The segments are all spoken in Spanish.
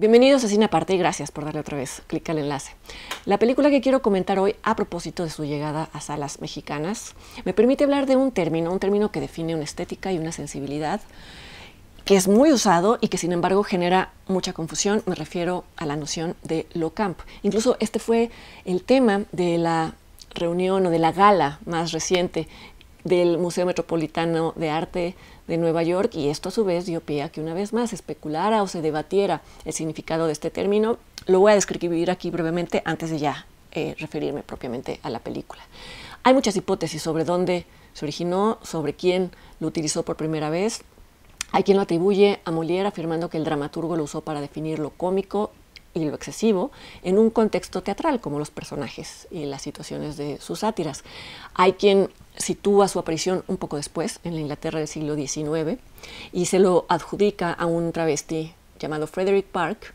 Bienvenidos a Cine Aparte y gracias por darle otra vez clic al enlace. La película que quiero comentar hoy a propósito de su llegada a salas mexicanas me permite hablar de un término, un término que define una estética y una sensibilidad que es muy usado y que sin embargo genera mucha confusión. Me refiero a la noción de lo camp. Incluso este fue el tema de la reunión o de la gala más reciente del Museo Metropolitano de Arte de Nueva York y esto a su vez dio pie a que una vez más especulara o se debatiera el significado de este término. Lo voy a describir aquí brevemente antes de ya eh, referirme propiamente a la película. Hay muchas hipótesis sobre dónde se originó, sobre quién lo utilizó por primera vez. Hay quien lo atribuye a Molière afirmando que el dramaturgo lo usó para definir lo cómico y lo excesivo en un contexto teatral, como los personajes y las situaciones de sus sátiras. Hay quien sitúa su aparición un poco después, en la Inglaterra del siglo XIX, y se lo adjudica a un travesti llamado Frederick Park,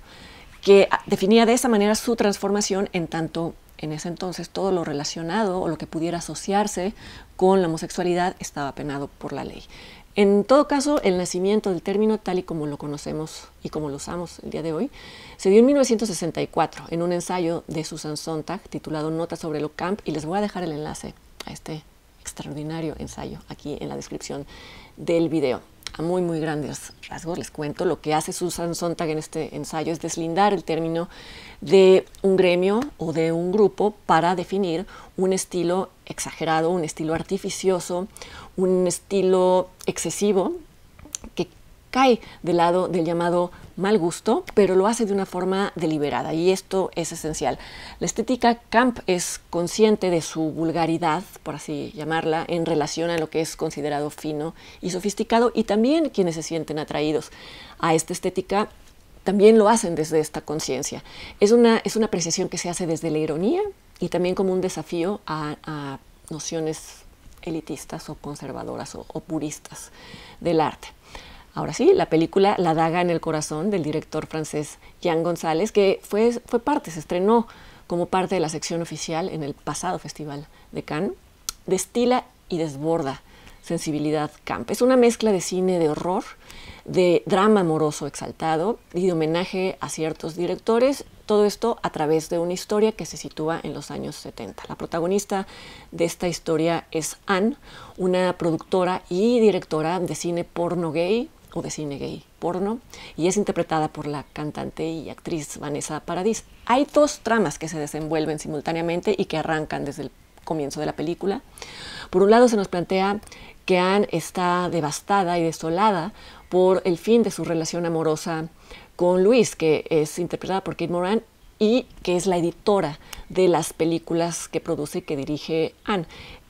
que definía de esa manera su transformación en tanto en ese entonces todo lo relacionado o lo que pudiera asociarse con la homosexualidad estaba penado por la ley. En todo caso, el nacimiento del término tal y como lo conocemos y como lo usamos el día de hoy se dio en 1964 en un ensayo de Susan Sontag titulado Notas sobre lo Camp y les voy a dejar el enlace a este extraordinario ensayo aquí en la descripción del video a muy, muy grandes rasgos, les cuento, lo que hace Susan Sontag en este ensayo es deslindar el término de un gremio o de un grupo para definir un estilo exagerado, un estilo artificioso, un estilo excesivo que cae del lado del llamado mal gusto, pero lo hace de una forma deliberada y esto es esencial. La estética Camp es consciente de su vulgaridad, por así llamarla, en relación a lo que es considerado fino y sofisticado y también quienes se sienten atraídos a esta estética también lo hacen desde esta conciencia. Es una, es apreciación que se hace desde la ironía y también como un desafío a, nociones elitistas o conservadoras o puristas del arte. Ahora sí, la película La daga en el corazón del director francés Jean González, que fue, fue parte, se estrenó como parte de la sección oficial en el pasado Festival de Cannes, destila y desborda sensibilidad camp. Es una mezcla de cine de horror, de drama amoroso exaltado y de homenaje a ciertos directores, todo esto a través de una historia que se sitúa en los años 70. La protagonista de esta historia es Anne, una productora y directora de cine porno gay, o de cine gay porno y es interpretada por la cantante y actriz Vanessa Paradis. Hay dos tramas que se desenvuelven simultáneamente y que arrancan desde el comienzo de la película. Por un lado se nos plantea que Anne está devastada y desolada por el fin de su relación amorosa con Luis, que es interpretada por Kate Moran y que es la editora de las películas que produce y que dirige Anne.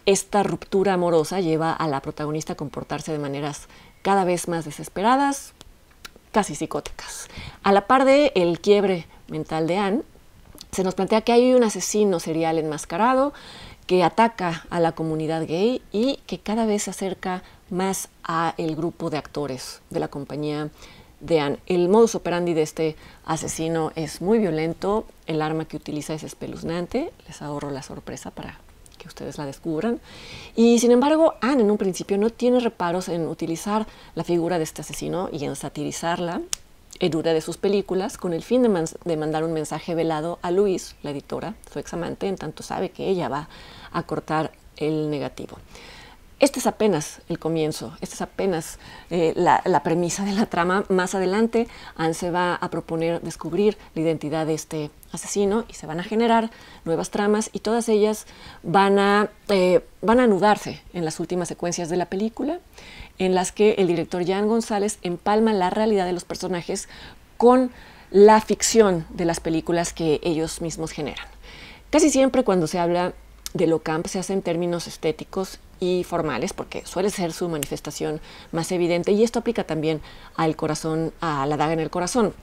Esta ruptura amorosa lleva a la protagonista a comportarse de maneras cada vez más desesperadas, casi psicóticas. A la par de el quiebre mental de Anne, se nos plantea que hay un asesino serial enmascarado que ataca a la comunidad gay y que cada vez se acerca más a el grupo de actores de la compañía de Anne. El modus operandi de este asesino es muy violento, el arma que utiliza es espeluznante, les ahorro la sorpresa para ustedes la descubran. Y sin embargo, Anne en un principio no tiene reparos en utilizar la figura de este asesino y en satirizarla en eh, una de sus películas con el fin de, mandar un mensaje velado a Luis, la editora, su amante, en tanto sabe que ella va a cortar el negativo. Este es apenas el comienzo, esta es apenas eh, la, premisa de la trama. Más adelante, Anne se va a proponer descubrir la identidad de este asesino y se van a generar nuevas tramas y todas ellas van a, eh, van a anudarse en las últimas secuencias de la película, en las que el director Jan González empalma la realidad de los personajes con la ficción de las películas que ellos mismos generan. Casi siempre cuando se habla de lo camp se hace en términos estéticos y formales, porque suele ser su manifestación más evidente, y esto aplica también al corazón, a la daga en el corazón.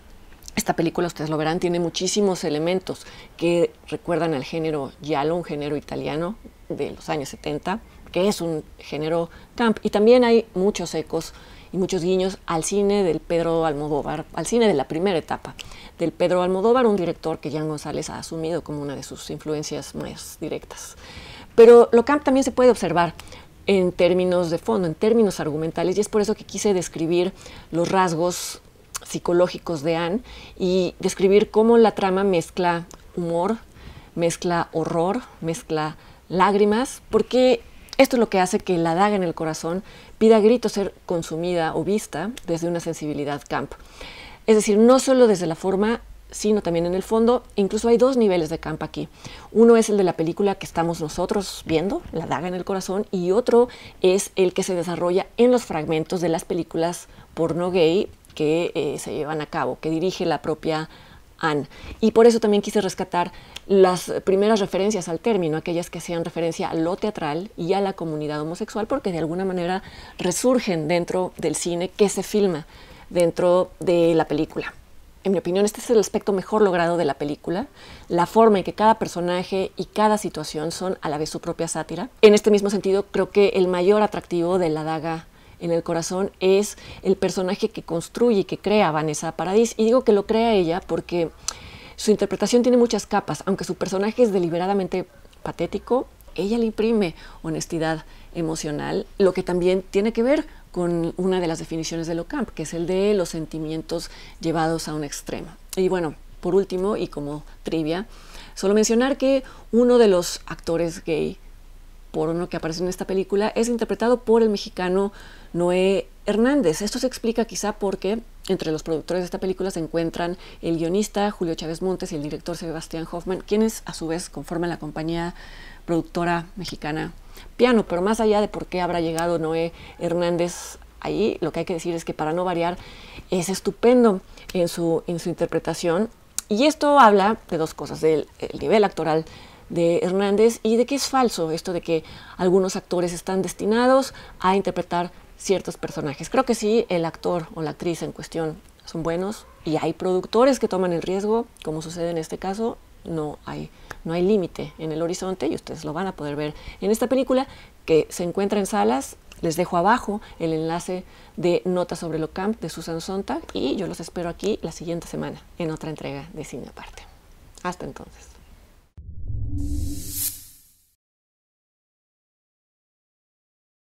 Esta película, ustedes lo verán, tiene muchísimos elementos que recuerdan al género giallo, un género italiano de los años 70, que es un género camp. Y también hay muchos ecos y muchos guiños al cine del Pedro Almodóvar, al cine de la primera etapa del Pedro Almodóvar, un director que Jan González ha asumido como una de sus influencias más directas. Pero lo camp también se puede observar en términos de fondo, en términos argumentales, y es por eso que quise describir los rasgos psicológicos de Anne y describir cómo la trama mezcla humor, mezcla horror, mezcla lágrimas, porque esto es lo que hace que la daga en el corazón pida grito ser consumida o vista desde una sensibilidad camp. Es decir, no solo desde la forma sino también en el fondo. Incluso hay dos niveles de campo aquí. Uno es el de la película que estamos nosotros viendo, La daga en el corazón, y otro es el que se desarrolla en los fragmentos de las películas porno gay que eh, se llevan a cabo, que dirige la propia Anne. Y por eso también quise rescatar las primeras referencias al término, aquellas que sean referencia a lo teatral y a la comunidad homosexual, porque de alguna manera resurgen dentro del cine que se filma dentro de la película en mi opinión, este es el aspecto mejor logrado de la película, la forma en que cada personaje y cada situación son a la vez su propia sátira. En este mismo sentido, creo que el mayor atractivo de la daga en el corazón es el personaje que construye y que crea Vanessa Paradis. Y digo que lo crea ella porque su interpretación tiene muchas capas, aunque su personaje es deliberadamente patético, ella le imprime honestidad emocional, lo que también tiene que ver con una de las definiciones de Locamp, que es el de los sentimientos llevados a un extremo. Y bueno, por último, y como trivia, solo mencionar que uno de los actores gay por uno que aparece en esta película es interpretado por el mexicano Noé Hernández. Esto se explica quizá porque entre los productores de esta película se encuentran el guionista Julio Chávez Montes y el director Sebastián Hoffman, quienes a su vez conforman la compañía productora mexicana piano, pero más allá de por qué habrá llegado Noé Hernández ahí, lo que hay que decir es que para no variar es estupendo en su, en su interpretación y esto habla de dos cosas, del nivel actoral de Hernández y de que es falso esto de que algunos actores están destinados a interpretar ciertos personajes. Creo que sí, el actor o la actriz en cuestión son buenos y hay productores que toman el riesgo, como sucede en este caso, no hay, no hay límite en el horizonte y ustedes lo van a poder ver en esta película que se encuentra en salas. Les dejo abajo el enlace de Notas sobre lo Camp de Susan Sontag y yo los espero aquí la siguiente semana en otra entrega de Cine Aparte. Hasta entonces.